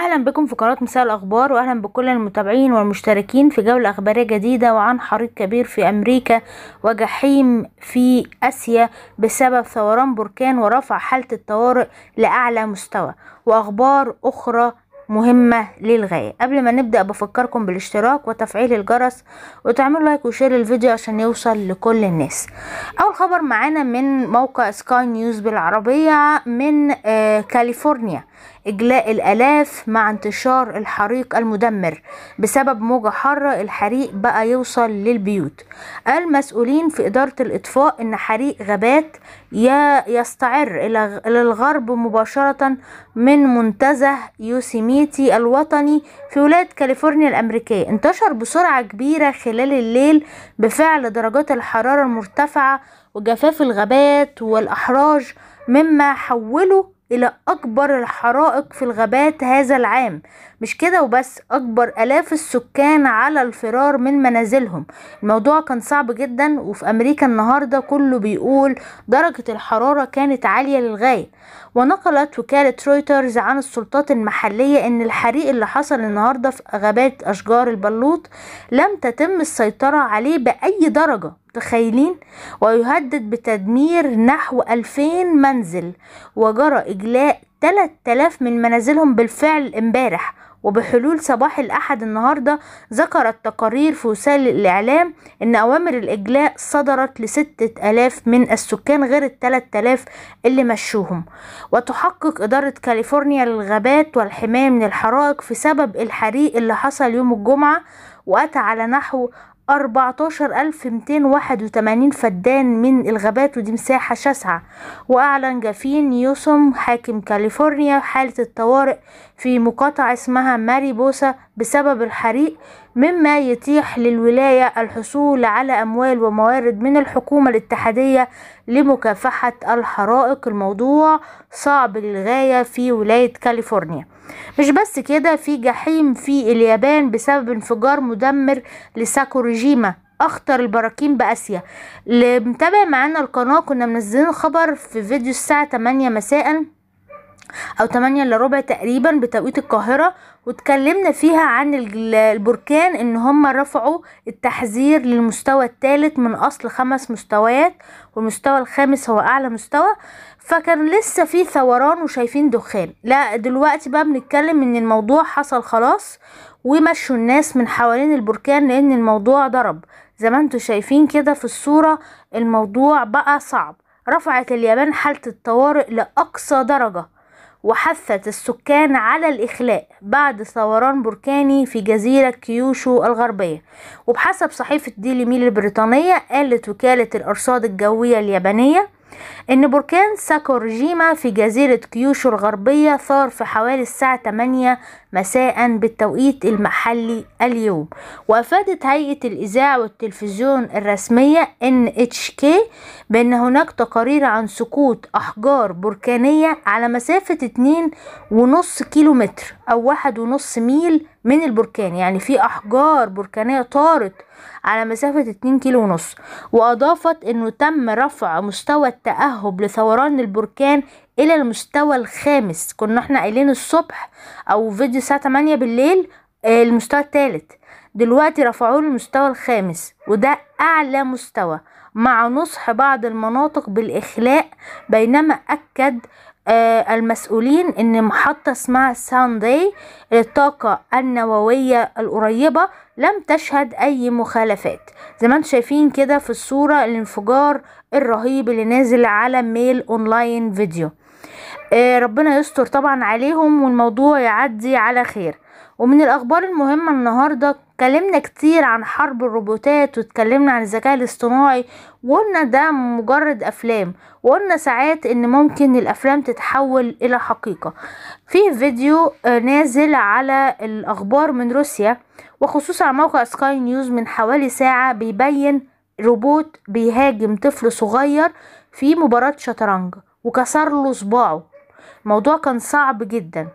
اهلا بكم في قناة مساء الاخبار واهلا بكل المتابعين والمشتركين في جولة اخبارية جديدة وعن حريق كبير في امريكا وجحيم في اسيا بسبب ثوران بركان ورفع حالة الطوارئ لاعلى مستوى واخبار اخرى مهمة للغاية قبل ما نبدأ بفكركم بالاشتراك وتفعيل الجرس وتعملوا لايك وشير الفيديو عشان يوصل لكل الناس أول خبر معانا من موقع سكاي نيوز بالعربية من آه، كاليفورنيا إجلاء الآلاف مع انتشار الحريق المدمر بسبب موجة حارة الحريق بقى يوصل للبيوت قال مسؤولين في إدارة الإطفاء إن حريق غابات يستعر إلى الغرب مباشرة من منتزه يوسيميتي الوطني في ولاية كاليفورنيا الأمريكية انتشر بسرعة كبيرة خلال الليل بفعل درجات الحرارة المرتفعة وجفاف الغابات والأحراج مما حوله إلى أكبر الحرائق في الغابات هذا العام مش كده وبس أكبر ألاف السكان على الفرار من منازلهم الموضوع كان صعب جدا وفي أمريكا النهاردة كله بيقول درجة الحرارة كانت عالية للغاية ونقلت وكالة رويترز عن السلطات المحلية ان الحريق اللي حصل النهاردة في غابات اشجار البلوط لم تتم السيطرة عليه بأي درجة متخيلين ويهدد بتدمير نحو 2000 منزل وجرى إجلاء 3000 من منازلهم بالفعل امبارح وبحلول صباح الأحد النهاردة ذكرت تقارير في وسائل الإعلام أن أوامر الإجلاء صدرت لستة ألاف من السكان غير التلات ألاف اللي مشوهم وتحقق إدارة كاليفورنيا للغابات والحماية من الحرائق في سبب الحريق اللي حصل يوم الجمعة وأتى على نحو 14281 فدان من الغابات ودي مساحة شاسعة وأعلن جافين يوسم حاكم كاليفورنيا حالة الطوارئ في مقاطعة اسمها ماريبوسا بسبب الحريق مما يتيح للولاية الحصول على أموال وموارد من الحكومة الاتحادية لمكافحة الحرائق الموضوع صعب للغاية في ولاية كاليفورنيا مش بس كده في جحيم في اليابان بسبب انفجار مدمر لساكوريجيما اخطر البراكين باسيا اللي متابع معانا القناه كنا منزلين خبر في فيديو الساعه 8 مساء او 8 الا ربع تقريبا بتوقيت القاهره واتكلمنا فيها عن البركان ان هم رفعوا التحذير للمستوى الثالث من اصل خمس مستويات والمستوى الخامس هو اعلى مستوى فكان لسه في ثوران وشايفين دخان لا دلوقتي بقى بنتكلم ان الموضوع حصل خلاص ومشوا الناس من حوالين البركان لان الموضوع ضرب زي ما انتم شايفين كده في الصوره الموضوع بقى صعب رفعت اليابان حاله الطوارئ لاقصى درجه وحثت السكان على الإخلاء بعد ثوران بركاني في جزيرة كيوشو الغربية وبحسب صحيفة ديلي ميل البريطانية قالت وكالة الأرصاد الجوية اليابانية إن بركان ساكورجيما في جزيرة كيوشو الغربية ثار في حوالي الساعة 8 مساء بالتوقيت المحلي اليوم وأفادت هيئة الإذاعة والتلفزيون الرسمية NHK بأن هناك تقارير عن سقوط أحجار بركانية على مسافة 2.5 كيلومتر او واحد ونص ميل من البركان يعني في احجار بركانية طارت على مسافة اتنين كيلو ونص واضافت انه تم رفع مستوى التأهب لثوران البركان الى المستوى الخامس كنا احنا قايلين الصبح او فيديو الساعة تمانية بالليل آه، المستوى الثالث دلوقتي رفعوه للمستوى الخامس وده اعلى مستوى مع نصح بعض المناطق بالاخلاء بينما اكد آه، المسؤولين ان محطة اسمها ساندي للطاقة النووية القريبة لم تشهد اي مخالفات زي ما انتم شايفين كده في الصورة الانفجار الرهيب اللي نازل على ميل اونلاين فيديو آه، ربنا يستر طبعا عليهم والموضوع يعدي على خير ومن الاخبار المهمة النهاردة اتكلمنا كتير عن حرب الروبوتات واتكلمنا عن الذكاء الاصطناعي وقلنا ده مجرد افلام وقلنا ساعات ان ممكن الافلام تتحول الى حقيقة في فيديو آه، نازل على الاخبار من روسيا وخصوصا على موقع سكاي نيوز من حوالي ساعة بيبين روبوت بيهاجم طفل صغير في مباراة شطرنج وكسر له صباعه الموضوع كان صعب جدا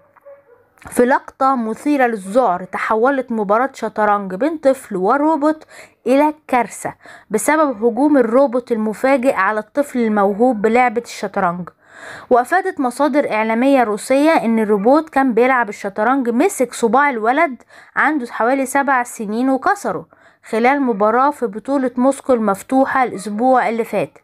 في لقطة مثيرة للذعر تحولت مباراة شطرنج بين طفل وروبوت إلى كارثة بسبب هجوم الروبوت المفاجئ على الطفل الموهوب بلعبة الشطرنج وأفادت مصادر إعلامية روسية إن الروبوت كان بيلعب الشطرنج مسك صباع الولد عنده حوالي سبع سنين وكسره خلال مباراة في بطولة موسكو المفتوحة الأسبوع اللي فات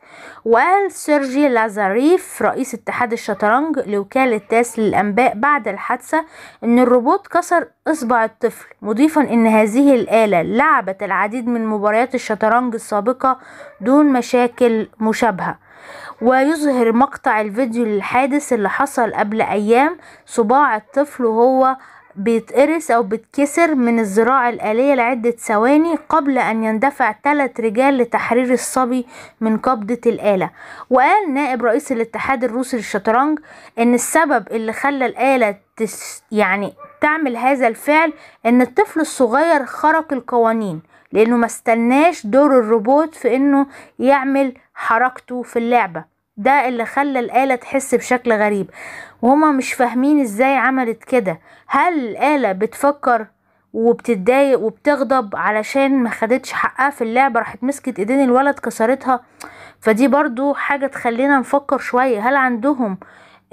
وقال سيرجي لازاريف رئيس اتحاد الشطرنج لوكالة تاس للأنباء بعد الحادثة أن الروبوت كسر إصبع الطفل مضيفا أن هذه الآلة لعبت العديد من مباريات الشطرنج السابقة دون مشاكل مشابهة ويظهر مقطع الفيديو للحادث اللي حصل قبل أيام صباع الطفل وهو بيتقرص أو بيتكسر من الذراع الآلية لعدة ثواني قبل أن يندفع ثلاث رجال لتحرير الصبي من قبضة الآلة وقال نائب رئيس الاتحاد الروسي للشطرنج أن السبب اللي خلى الآلة تس يعني تعمل هذا الفعل أن الطفل الصغير خرق القوانين لأنه ما استناش دور الروبوت في أنه يعمل حركته في اللعبة ده اللي خلى الآلة تحس بشكل غريب وهما مش فاهمين ازاي عملت كده هل الآلة بتفكر وبتتضايق وبتغضب علشان ما خدتش حقها في اللعبة راحت مسكت ايدين الولد كسرتها فدي برضو حاجة تخلينا نفكر شوية هل عندهم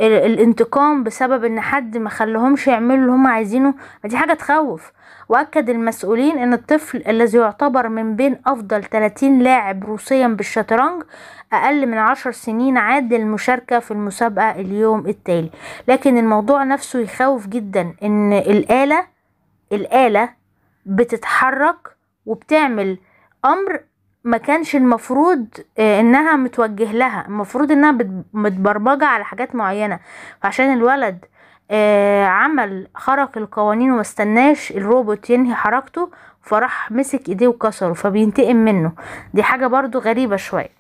الانتقام بسبب ان حد ما خلهمش يعملوا اللي هم عايزينه دي حاجه تخوف واكد المسؤولين ان الطفل الذي يعتبر من بين افضل 30 لاعب روسيا بالشطرنج اقل من 10 سنين عاد المشاركه في المسابقه اليوم التالي لكن الموضوع نفسه يخوف جدا ان الاله الاله بتتحرك وبتعمل امر ما كانش المفروض آه، انها متوجه لها المفروض انها متبرمجة على حاجات معينة فعشان الولد آه، عمل خرق القوانين وما استناش الروبوت ينهي حركته فراح مسك ايديه وكسره فبينتقم منه دي حاجة برضو غريبة شوية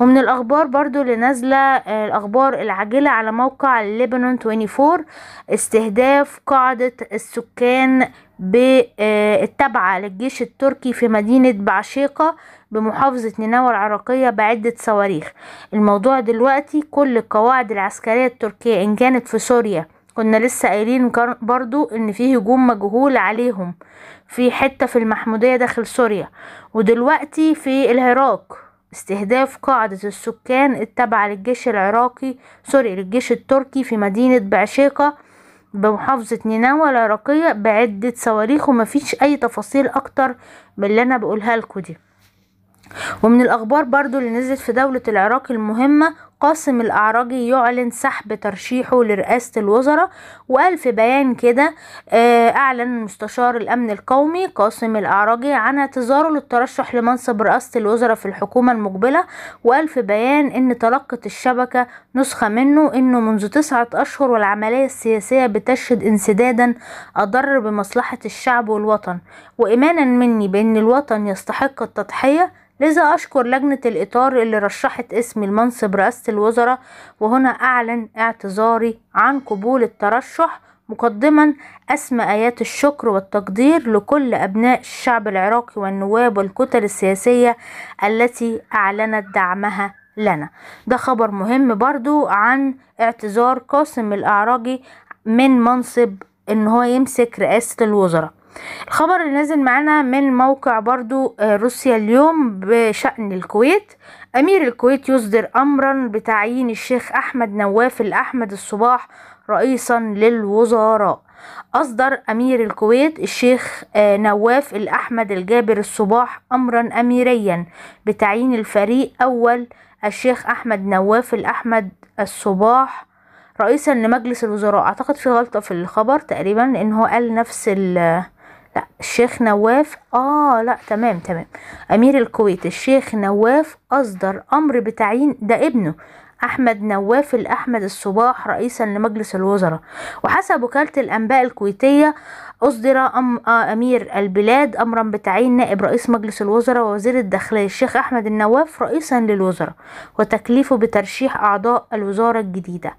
ومن الاخبار برضو اللي نازله آه، الاخبار العاجله على موقع ليبنون 24 استهداف قاعده السكان آه، التابعة للجيش التركي في مدينة بعشيقة بمحافظة نينوى العراقية بعدة صواريخ الموضوع دلوقتي كل القواعد العسكرية التركية إن كانت في سوريا كنا لسه قايلين برضو ان في هجوم مجهول عليهم في حتة في المحمودية داخل سوريا ودلوقتي في العراق استهداف قاعدة السكان التابعة للجيش العراقي سوري للجيش التركي في مدينة بعشيقة بمحافظة نينوى العراقية بعدة صواريخ ومفيش أي تفاصيل أكتر من اللي أنا بقولها لكم دي ومن الأخبار برضو اللي نزلت في دولة العراق المهمة قاسم الأعرجي يعلن سحب ترشيحه لرئاسة الوزراء وقال في بيان كده آه، أعلن مستشار الأمن القومي قاسم الأعرجي عن اعتذاره للترشح لمنصب رئاسة الوزراء في الحكومة المقبلة وقال في بيان إن تلقت الشبكة نسخة منه إنه منذ تسعة أشهر والعملية السياسية بتشهد انسدادا أضر بمصلحة الشعب والوطن وإيمانا مني بأن الوطن يستحق التضحية لذا أشكر لجنة الإطار اللي رشحت اسمي لمنصب رئاسة الوزراء وهنا أعلن اعتذاري عن قبول الترشح مقدما أسمى آيات الشكر والتقدير لكل أبناء الشعب العراقي والنواب والكتل السياسية التي أعلنت دعمها لنا ده خبر مهم برضو عن اعتذار قاسم الأعراجي من منصب ان هو يمسك رئاسة الوزراء الخبر اللي نازل معانا من موقع برضو آه، روسيا اليوم بشأن الكويت أمير الكويت يصدر أمرا بتعيين الشيخ أحمد نواف الأحمد الصباح رئيسا للوزراء أصدر أمير الكويت الشيخ آه، نواف الأحمد الجابر الصباح أمرا أميريا بتعيين الفريق أول الشيخ أحمد نواف الأحمد الصباح رئيسا لمجلس الوزراء أعتقد في غلطة في الخبر تقريبا لأن هو قال نفس ال لا الشيخ نواف اه لا تمام تمام امير الكويت الشيخ نواف اصدر امر بتعيين ده ابنه احمد نواف الاحمد الصباح رئيسا لمجلس الوزراء وحسب وكاله الانباء الكويتيه اصدر أم آه، امير البلاد امرا بتعيين نائب رئيس مجلس الوزراء ووزير الداخليه الشيخ احمد النواف رئيسا للوزراء وتكليفه بترشيح اعضاء الوزاره الجديده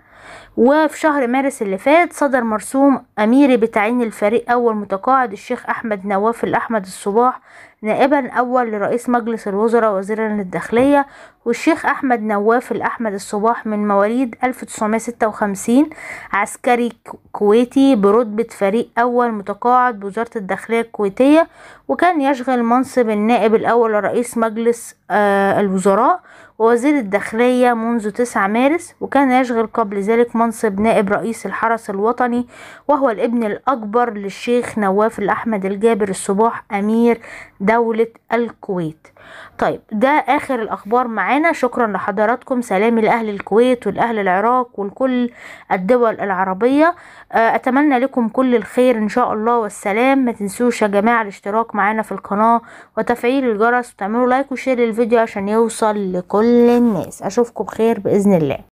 وفي شهر مارس اللي فات صدر مرسوم أميري بتعيين الفريق أول متقاعد الشيخ أحمد نواف الأحمد الصباح نائبا أول لرئيس مجلس الوزراء وزيرا للداخلية والشيخ أحمد نواف الأحمد الصباح من مواليد 1956 عسكري كويتي برتبة فريق أول متقاعد بوزارة الداخلية الكويتية وكان يشغل منصب النائب الأول لرئيس مجلس آه، الوزراء ووزير الداخلية منذ 9 مارس وكان يشغل قبل ذلك منصب نائب رئيس الحرس الوطني وهو الابن الأكبر للشيخ نواف الأحمد الجابر الصباح أمير دولة دولة الكويت طيب ده اخر الاخبار معانا شكرا لحضراتكم سلامي لاهل الكويت والاهل العراق ولكل الدول العربية آه، اتمنى لكم كل الخير ان شاء الله والسلام ما تنسوش يا جماعة الاشتراك معانا في القناة وتفعيل الجرس وتعملوا لايك وشير للفيديو عشان يوصل لكل الناس اشوفكم بخير باذن الله